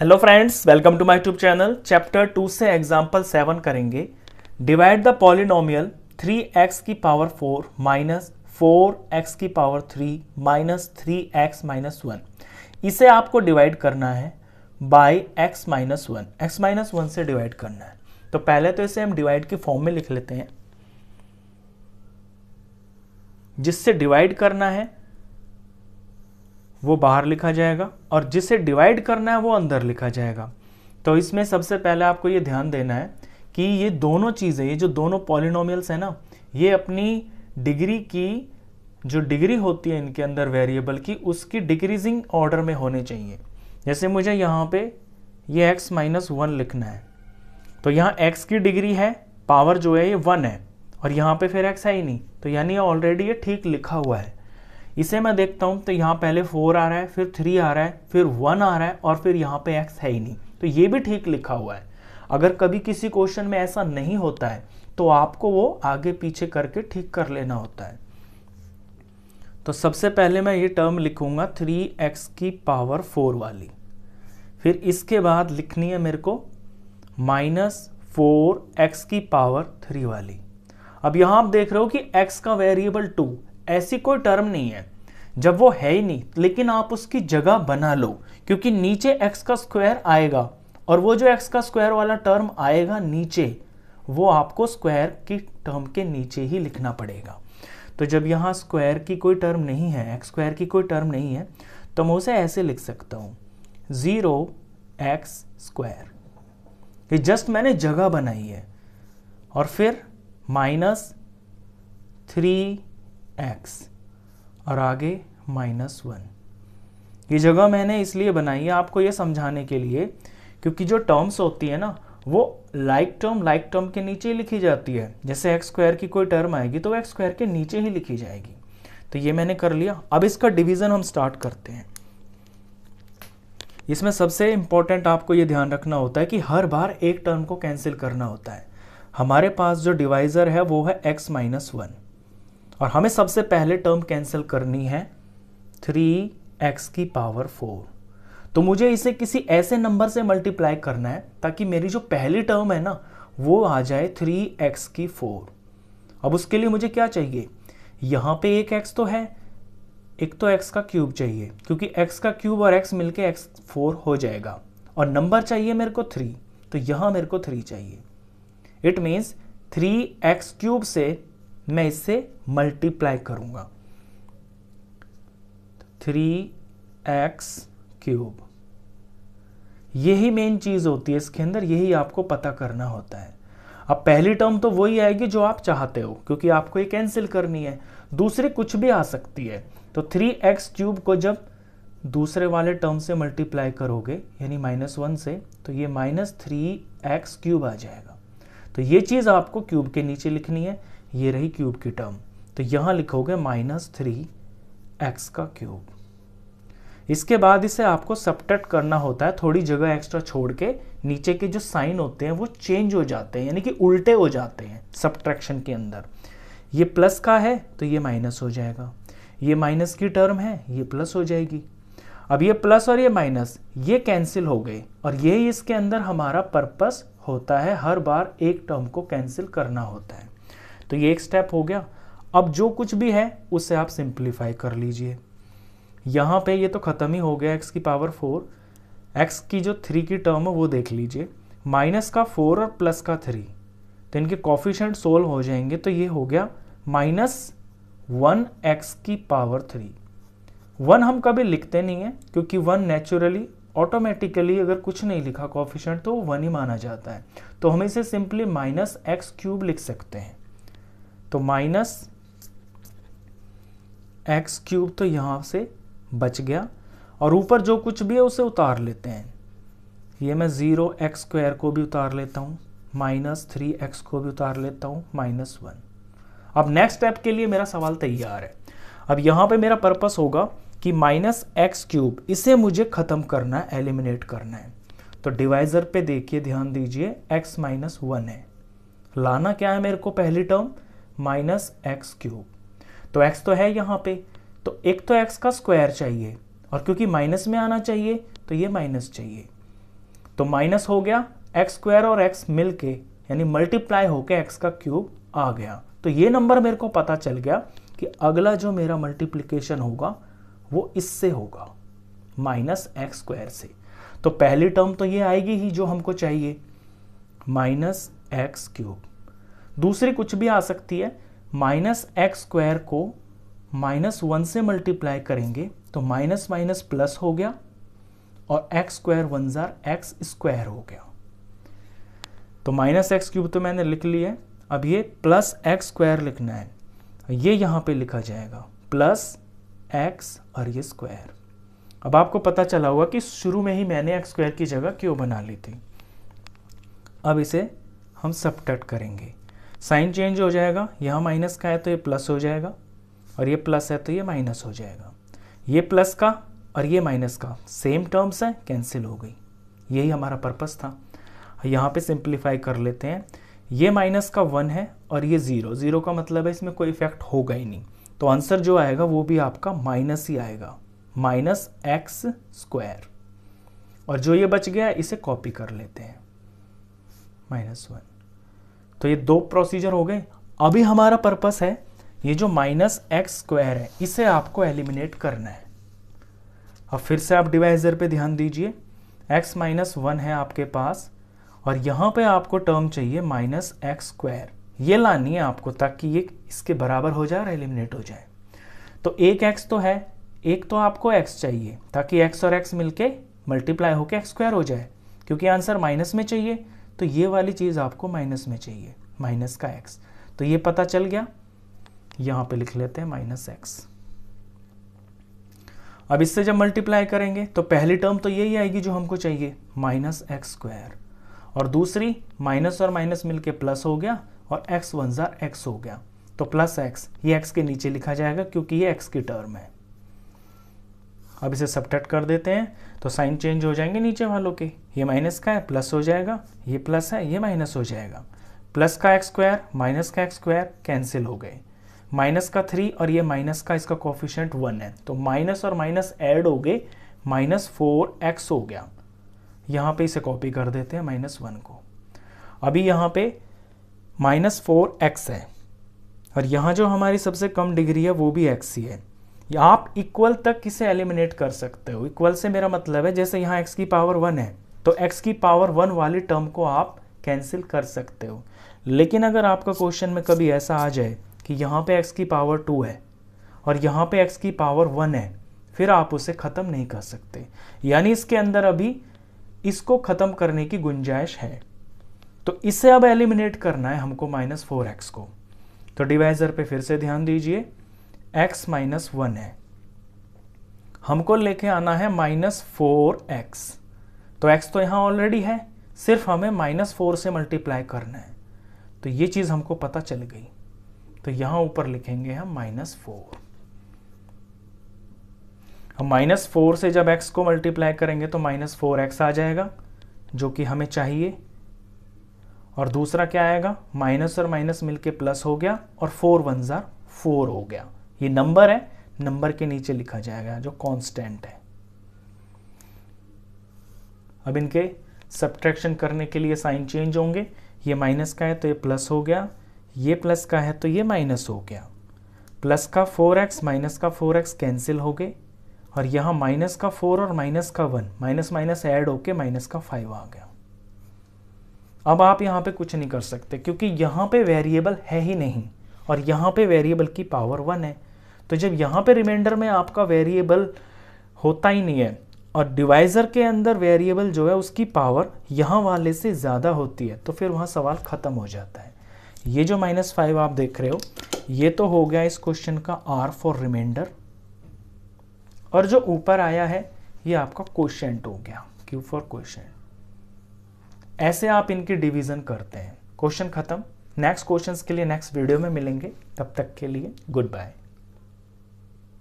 hello friends welcome to my tube channel chapter two से example seven करेंगे divide the polynomial three x की power four minus four x की power three minus three x minus one इसे आपको divide करना है by x minus one x minus one से divide करना है तो पहले तो इसे हम डिवाइड के फॉर्म में लिख लेते हैं जिससे डिवाइड करना है वो बाहर लिखा जाएगा और जिसे डिवाइड करना है वो अंदर लिखा जाएगा तो इसमें सबसे पहले आपको ये ध्यान देना है कि ये दोनों चीज़ें ये जो दोनों पॉलिनोमियल्स हैं ना ये अपनी डिग्री की जो डिग्री होती है इनके अंदर वेरिएबल की उसकी डिक्रीजिंग ऑर्डर में होने चाहिए जैसे मुझे यहाँ पे ये x माइनस वन लिखना है तो यहाँ x की डिग्री है पावर जो है ये वन है और यहाँ पे फिर x है ही नहीं तो यानी ऑलरेडी ये ठीक लिखा हुआ है इसे मैं देखता हूँ तो यहाँ पहले फोर आ रहा है फिर थ्री आ रहा है फिर वन आ रहा है और फिर यहाँ पे एक्स है ही नहीं तो ये भी ठीक लिखा हुआ है अगर कभी किसी क्वेश्चन में ऐसा नहीं होता है तो आपको वो आगे पीछे करके ठीक कर लेना होता है तो सबसे पहले मैं ये टर्म लिखूंगा थ्री एक्स की पावर फोर वाली फिर इसके बाद लिखनी है मेरे को माइनस फोर एक्स की पावर थ्री वाली अब यहां आप देख रहे हो कि x का वेरिएबल टू ऐसी कोई टर्म नहीं है जब वो है ही नहीं लेकिन आप उसकी जगह बना लो क्योंकि नीचे एक्स का स्क्वायर आएगा और वो जो एक्स का स्क्वायर वाला टर्म आएगा नीचे वो आपको स्क्वायर की टर्म के नीचे ही लिखना पड़ेगा तो जब यहाँ स्क्वायर की कोई टर्म नहीं है एक्स स्क्वायर की कोई टर्म नहीं है तो मैं उसे ऐसे लिख सकता हूँ ज़ीरो एक्स स्क्वायर ये जस्ट मैंने जगह बनाई है और फिर माइनस थ्री एक्स और आगे माइनस वन ये जगह मैंने इसलिए बनाई है आपको ये समझाने के लिए क्योंकि जो टर्म्स होती है ना वो लाइक टर्म लाइक टर्म के नीचे ही लिखी जाती है जैसे एक्स स्क्वायर की कोई टर्म आएगी तो एक्स स्क्वायर के नीचे ही लिखी जाएगी तो ये मैंने कर लिया अब इसका डिवीज़न हम स्टार्ट करते हैं इसमें सबसे इम्पॉर्टेंट आपको ये ध्यान रखना होता है कि हर बार एक टर्म को कैंसिल करना होता है हमारे पास जो डिवाइज़र है वो है एक्स माइनस वन और हमें सबसे पहले टर्म कैंसिल करनी है थ्री एक्स की पावर फोर तो मुझे इसे किसी ऐसे नंबर से मल्टीप्लाई करना है ताकि मेरी जो पहली टर्म है ना वो आ जाए थ्री एक्स की फोर अब उसके लिए मुझे क्या चाहिए यहाँ पे एक एक्स तो है एक तो एक्स का क्यूब चाहिए क्योंकि एक्स का क्यूब और एक्स के एक्स फोर हो जाएगा और नंबर चाहिए मेरे को थ्री तो यहाँ मेरे को थ्री चाहिए it means three x cube से मैं इससे मल्टीप्लाई करूंगा थ्री एक्स क्यूब यही मेन चीज़ होती है इसके अंदर यही आपको पता करना होता है अब पहली टर्म तो वही आएगी जो आप चाहते हो क्योंकि आपको ये कैंसिल करनी है दूसरी कुछ भी आ सकती है तो थ्री एक्स क्यूब को जब दूसरे वाले टर्म से मल्टीप्लाई करोगे यानी माइनस वन से तो ये माइनस थ्री एक्स क्यूब आ जाएगा तो ये चीज़ आपको क्यूब के नीचे लिखनी है ये रही क्यूब की टर्म तो यहां लिखोगे माइनस थ्री एक्स का क्यूब इसके बाद इसे आपको सब्टेक्ट करना होता है थोड़ी जगह एक्स्ट्रा छोड़ के नीचे के जो साइन होते हैं वो चेंज हो जाते हैं यानी कि उल्टे हो जाते हैं सब्ट्रैक्शन के अंदर ये प्लस का है तो ये माइनस हो जाएगा ये माइनस की टर्म है ये प्लस हो जाएगी अब ये प्लस और ये माइनस ये कैंसिल हो गए और ये इसके अंदर हमारा पर्पस होता है हर बार एक टर्म को कैंसिल करना होता है तो ये एक स्टेप हो गया अब जो कुछ भी है उससे आप सिंप्लीफाई कर लीजिए यहाँ पे ये तो ख़त्म ही हो गया एक्स की पावर फोर एक्स की जो थ्री की टर्म है वो देख लीजिए माइनस का फोर और प्लस का थ्री तो इनके कॉफिशेंट सोल्व हो जाएंगे तो ये हो गया माइनस वन एक्स की पावर थ्री वन हम कभी लिखते नहीं हैं क्योंकि वन नेचुरली ऑटोमेटिकली अगर कुछ नहीं लिखा कॉफिशेंट तो वन ही माना जाता है तो हम इसे सिंपली माइनस एक्स क्यूब लिख सकते हैं तो माइनस एक्स क्यूब तो यहां से बच गया और ऊपर जो कुछ भी है उसे उतार लेते हैं ये मैं ज़ीरो एक्स स्क्वायर को भी उतार लेता हूं माइनस थ्री एक्स को भी उतार लेता हूं माइनस वन अब नेक्स्ट स्टेप के लिए मेरा सवाल तैयार है अब यहां पे मेरा पर्पस होगा कि माइनस एक्स क्यूब इसे मुझे ख़त्म करना है एलिमिनेट करना है तो डिवाइज़र पे देखिए ध्यान दीजिए एक्स माइनस वन है लाना क्या है मेरे को पहली टर्म माइनस एक्स क्यूब तो एक्स तो है यहाँ पे तो एक तो एक्स का स्क्वायर चाहिए और क्योंकि माइनस में आना चाहिए तो ये माइनस चाहिए तो माइनस हो गया एक्स स्क्वायर और एक्स मिल के यानी मल्टीप्लाई होके एक्स का क्यूब आ गया तो ये नंबर मेरे को पता चल गया कि अगला जो मेरा मल्टीप्लीकेशन होगा वो इससे होगा माइनस एक्स स्क्वायर से तो पहली टर्म तो ये आएगी ही जो हमको चाहिए माइनस एक्स क्यूब दूसरी कुछ भी आ सकती है माइनस एक्स स्क्वायर को माइनस वन से मल्टीप्लाई करेंगे तो माइनस माइनस प्लस हो गया और एक्स स्क्वायर वन जार एक्स स्क्वायर हो गया तो माइनस एक्स क्यूब तो मैंने लिख लिया है अब ये प्लस एक्स स्क्वायर लिखना है ये यहाँ पे लिखा जाएगा प्लस एक्स और ये स्क्वायर अब आपको पता चला होगा कि शुरू में ही मैंने एक्स स्क्वायर की जगह क्यों बना ली थी अब इसे हम सबटट करेंगे साइन चेंज हो जाएगा यहाँ माइनस का है तो ये प्लस हो जाएगा और ये प्लस है तो ये माइनस हो जाएगा ये प्लस का और ये माइनस का सेम टर्म्स हैं कैंसिल हो गई यही हमारा पर्पस था यहाँ पे सिंप्लीफाई कर लेते हैं ये माइनस का वन है और ये ज़ीरो ज़ीरो का मतलब है इसमें कोई इफेक्ट होगा ही नहीं तो आंसर जो आएगा वो भी आपका माइनस ही आएगा माइनस एक्स स्क्वायर और जो ये बच गया इसे कॉपी कर लेते हैं माइनस वन तो ये दो प्रोसीजर हो गए अभी हमारा पर्पस है ये जो माइनस एक्स स्क्वायर है इसे आपको एलिमिनेट करना है अब फिर से आप डिवाइजर पे ध्यान दीजिए x माइनस वन है आपके पास और यहाँ पे आपको टर्म चाहिए माइनस एक्स स्क्वायर ये लानी है आपको ताकि ये इसके बराबर हो जाए और एलिमिनेट हो जाए तो एक एक्स तो है एक तो आपको एक्स चाहिए ताकि एक्स और एक्स मिलके मल्टीप्लाई होकर एक्स स्क्वायर हो जाए क्योंकि आंसर माइनस में चाहिए तो ये वाली चीज़ आपको माइनस में चाहिए माइनस का एक्स तो ये पता चल गया यहां पे लिख लेते हैं माइनस एक्स अब इससे जब मल्टीप्लाई करेंगे तो पहली टर्म तो यही आएगी जो हमको चाहिए माइनस एक्स स्क्वायर और दूसरी माइनस और माइनस मिलके प्लस हो गया और एक्स वन ज़ार एक्स हो गया तो प्लस एक्स ये एक्स के नीचे लिखा जाएगा क्योंकि ये एक्स की टर्म है अब इसे सब्ट्रैक्ट कर देते हैं तो साइन चेंज हो जाएंगे नीचे वालों के ये माइनस का है प्लस हो जाएगा ये प्लस है ये माइनस हो जाएगा प्लस का एक्स स्क्वायर माइनस का एक्स स्क्वायर कैंसिल हो गए माइनस का थ्री और ये माइनस का इसका कॉफिशेंट वन है तो माइनस और माइनस ऐड हो गए माइनस फोर एक्स हो गया यहाँ पे इसे कॉपी कर देते हैं माइनस वन को अभी यहाँ पे माइनस फोर एक्स है और यहाँ जो हमारी सबसे कम डिग्री है वो भी एक्स ही है आप इक्वल तक किसे एलिमिनेट कर सकते हो इक्वल से मेरा मतलब है जैसे यहाँ एक्स की पावर वन है तो एक्स की पावर वन वाली टर्म को आप कैंसिल कर सकते हो लेकिन अगर आपका क्वेश्चन में कभी ऐसा आ जाए कि यहाँ पे एक्स की पावर टू है और यहाँ पे एक्स की पावर वन है फिर आप उसे ख़त्म नहीं कर सकते यानी इसके अंदर अभी इसको ख़त्म करने की गुंजाइश है तो इसे अब एलिमिनेट करना है हमको माइनस फोर एक्स को तो डिवाइज़र पे फिर से ध्यान दीजिए एक्स माइनस वन है हमको लेके आना है माइनस फोर एक्स तो एक्स तो यहाँ ऑलरेडी है सिर्फ हमें माइनस फोर से मल्टीप्लाई करना है तो ये चीज़ हमको पता चल गई तो यहां ऊपर लिखेंगे हम माइनस फोर हम माइनस फोर से जब एक्स को मल्टीप्लाई करेंगे तो माइनस फोर एक्स आ जाएगा जो कि हमें चाहिए और दूसरा क्या आएगा माइनस और माइनस मिलके प्लस हो गया और फोर वन ज़ार फोर हो गया ये नंबर है नंबर के नीचे लिखा जाएगा जो कांस्टेंट है अब इनके सब्ट्रैक्शन करने के लिए साइन चेंज होंगे ये माइनस का है तो ये प्लस हो गया ये प्लस का है तो ये माइनस हो गया प्लस का फोर एक्स माइनस का फोर एक्स कैंसिल हो गए और यहाँ माइनस का फोर और माइनस का वन माइनस माइनस ऐड होके माइनस का फाइव आ गया अब आप यहाँ पे कुछ नहीं कर सकते क्योंकि यहाँ पे वेरिएबल है ही नहीं और यहाँ पे वेरिएबल की पावर वन है तो जब यहाँ पे रिमाइंडर में आपका वेरिएबल होता ही नहीं है और डिवाइज़र के अंदर वेरिएबल जो है उसकी पावर यहाँ वाले से ज़्यादा होती है तो फिर वहाँ सवाल ख़त्म हो जाता है ये जो माइनस फाइव आप देख रहे हो ये तो हो गया इस क्वेश्चन का आर फॉर रिमाइंडर और जो ऊपर आया है ये आपका क्वेश्चन हो गया क्यू फॉर क्वेश्चन ऐसे आप इनकी डिवीज़न करते हैं क्वेश्चन ख़त्म नेक्स्ट क्वेश्चंस के लिए नेक्स्ट वीडियो में मिलेंगे तब तक के लिए गुड बाय